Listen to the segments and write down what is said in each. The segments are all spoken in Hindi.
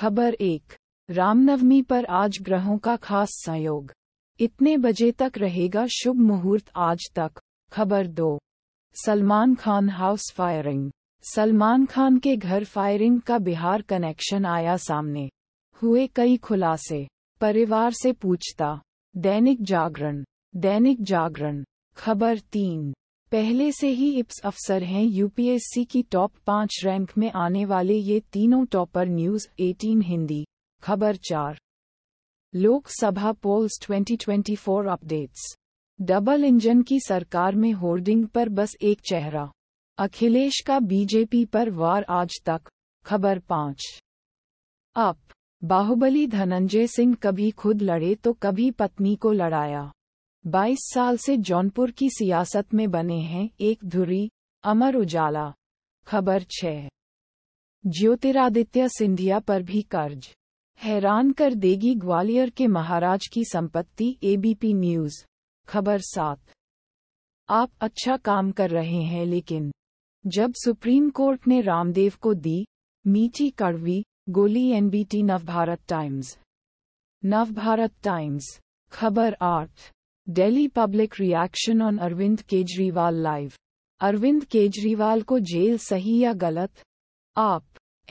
खबर एक रामनवमी पर आज ग्रहों का खास संयोग इतने बजे तक रहेगा शुभ मुहूर्त आज तक खबर दो सलमान खान हाउस फायरिंग सलमान खान के घर फायरिंग का बिहार कनेक्शन आया सामने हुए कई खुलासे परिवार से पूछता दैनिक जागरण दैनिक जागरण खबर तीन पहले से ही इप्स अफसर हैं यूपीएससी की टॉप पाँच रैंक में आने वाले ये तीनों टॉपर न्यूज 18 हिंदी खबर चार Lok Sabha polls 2024 updates double engine की सरकार में होर्डिंग पर बस एक चेहरा अखिलेश का बीजेपी पर वार आज तक खबर पाँच अप बाहुबली धनंजय सिंह कभी खुद लड़े तो कभी पत्नी को लड़ाया बाईस साल से जौनपुर की सियासत में बने हैं एक धुरी अमर उजाला खबर छह ज्योतिरादित्य सिंधिया पर भी कर्ज हैरान कर देगी ग्वालियर के महाराज की संपत्ति एबीपी न्यूज खबर सात आप अच्छा काम कर रहे हैं लेकिन जब सुप्रीम कोर्ट ने रामदेव को दी मीठी कड़वी गोली NBT Navbharat Times Navbharat Times खबर आठ daily public reaction on Arvind Kejriwal live Arvind Kejriwal को जेल सही या गलत आप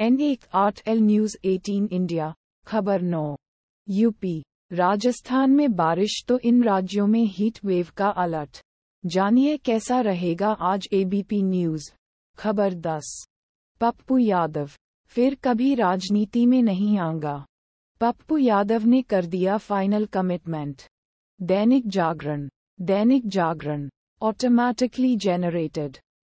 एन एक आठ एल न्यूज एटीन इंडिया खबर नौ यूपी राजस्थान में बारिश तो इन राज्यों में हीट वेव का अलर्ट जानिए कैसा रहेगा आज एबीपी न्यूज खबर दस पप्पू यादव फिर कभी राजनीति में नहीं आऊंगा पप्पू यादव ने कर दिया final commitment Dainik Jagran. Dainik Jagran. Automatically generated.